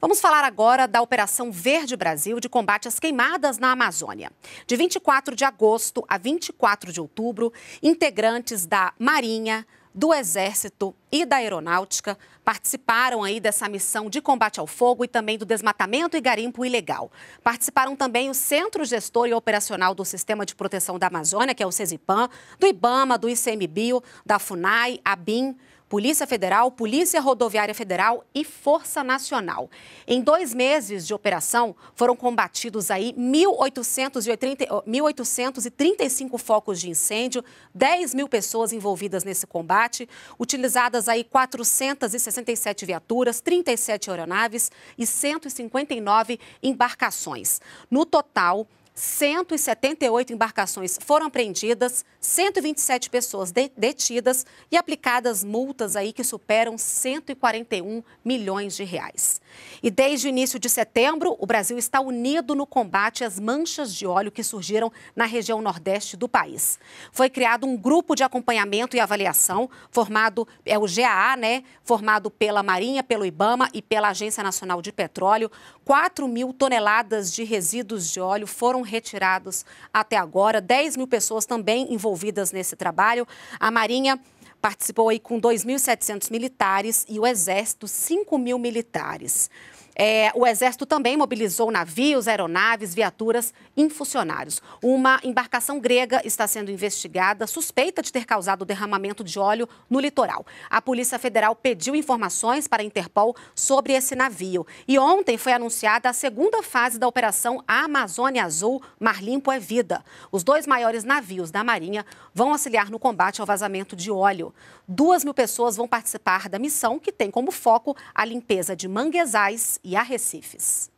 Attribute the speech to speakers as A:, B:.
A: Vamos falar agora da Operação Verde Brasil de combate às queimadas na Amazônia. De 24 de agosto a 24 de outubro, integrantes da Marinha, do Exército e da Aeronáutica participaram aí dessa missão de combate ao fogo e também do desmatamento e garimpo ilegal. Participaram também o Centro Gestor e Operacional do Sistema de Proteção da Amazônia, que é o CESIPAM, do IBAMA, do ICMBio, da FUNAI, ABIM, Polícia Federal, Polícia Rodoviária Federal e Força Nacional. Em dois meses de operação, foram combatidos aí 1.835 focos de incêndio, 10 mil pessoas envolvidas nesse combate, utilizadas aí 467 viaturas, 37 aeronaves e 159 embarcações. No total, 178 embarcações foram apreendidas, 127 pessoas detidas e aplicadas multas aí que superam 141 milhões de reais. E desde o início de setembro, o Brasil está unido no combate às manchas de óleo que surgiram na região nordeste do país. Foi criado um grupo de acompanhamento e avaliação, formado, é o GAA, né? Formado pela Marinha, pelo IBAMA e pela Agência Nacional de Petróleo. 4 mil toneladas de resíduos de óleo foram retirados até agora, 10 mil pessoas também envolvidas nesse trabalho. A Marinha participou aí com 2.700 militares e o Exército 5 mil militares. É, o Exército também mobilizou navios, aeronaves, viaturas e funcionários. Uma embarcação grega está sendo investigada, suspeita de ter causado derramamento de óleo no litoral. A Polícia Federal pediu informações para a Interpol sobre esse navio. E ontem foi anunciada a segunda fase da operação Amazônia Azul Mar Limpo é Vida. Os dois maiores navios da Marinha vão auxiliar no combate ao vazamento de óleo. Duas mil pessoas vão participar da missão, que tem como foco a limpeza de manguezais e a Recifes.